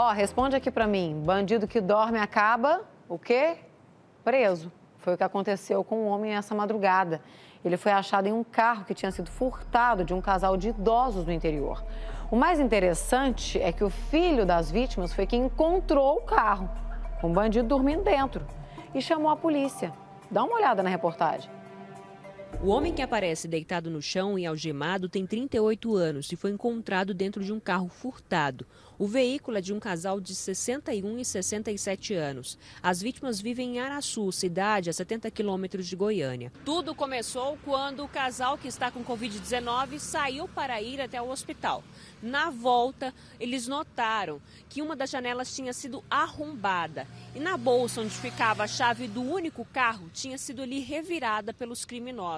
Ó, responde aqui para mim. Bandido que dorme acaba o quê? Preso. Foi o que aconteceu com um homem essa madrugada. Ele foi achado em um carro que tinha sido furtado de um casal de idosos no interior. O mais interessante é que o filho das vítimas foi quem encontrou o carro, um bandido dormindo dentro, e chamou a polícia. Dá uma olhada na reportagem. O homem que aparece deitado no chão e algemado tem 38 anos e foi encontrado dentro de um carro furtado. O veículo é de um casal de 61 e 67 anos. As vítimas vivem em Araçu, cidade a 70 quilômetros de Goiânia. Tudo começou quando o casal que está com Covid-19 saiu para ir até o hospital. Na volta, eles notaram que uma das janelas tinha sido arrombada e na bolsa onde ficava a chave do único carro tinha sido ali revirada pelos criminosos.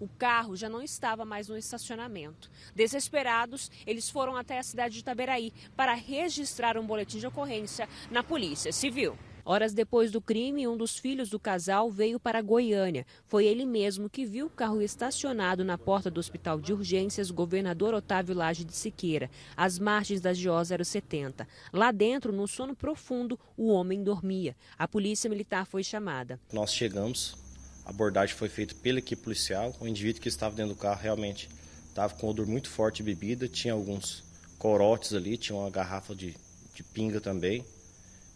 O carro já não estava mais no estacionamento. Desesperados, eles foram até a cidade de Itaberaí para registrar um boletim de ocorrência na Polícia Civil. Horas depois do crime, um dos filhos do casal veio para Goiânia. Foi ele mesmo que viu o carro estacionado na porta do Hospital de Urgências Governador Otávio Lage de Siqueira, às margens da GO 070. Lá dentro, num sono profundo, o homem dormia. A polícia militar foi chamada. Nós chegamos, a abordagem foi feita pela equipe policial. O indivíduo que estava dentro do carro realmente estava com um odor muito forte de bebida, tinha alguns corotes ali, tinha uma garrafa de, de pinga também.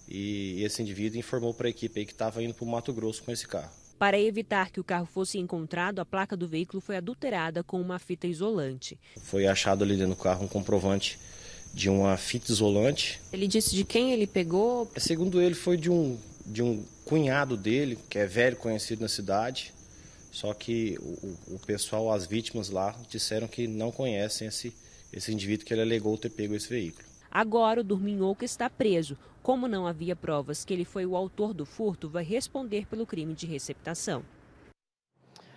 E esse indivíduo informou para a equipe que estava indo para o Mato Grosso com esse carro. Para evitar que o carro fosse encontrado, a placa do veículo foi adulterada com uma fita isolante. Foi achado ali dentro do carro um comprovante de uma fita isolante. Ele disse de quem ele pegou? Segundo ele, foi de um de um cunhado dele, que é velho conhecido na cidade. Só que o, o pessoal, as vítimas lá, disseram que não conhecem esse, esse indivíduo que ele alegou ter pego esse veículo. Agora o Dorminhoco está preso. Como não havia provas que ele foi o autor do furto, vai responder pelo crime de receptação.